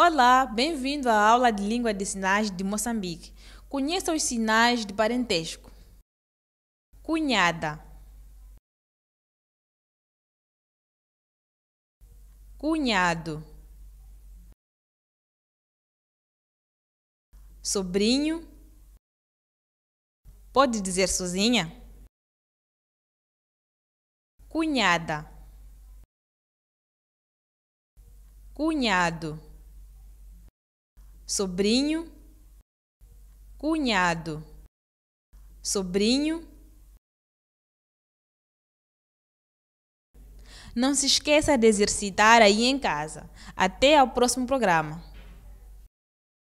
Olá, bem-vindo à aula de Língua de Sinais de Moçambique. Conheça os sinais de parentesco. Cunhada. Cunhado. Sobrinho. Pode dizer sozinha? Cunhada. Cunhado sobrinho, cunhado, sobrinho. Não se esqueça de exercitar aí em casa. Até ao próximo programa.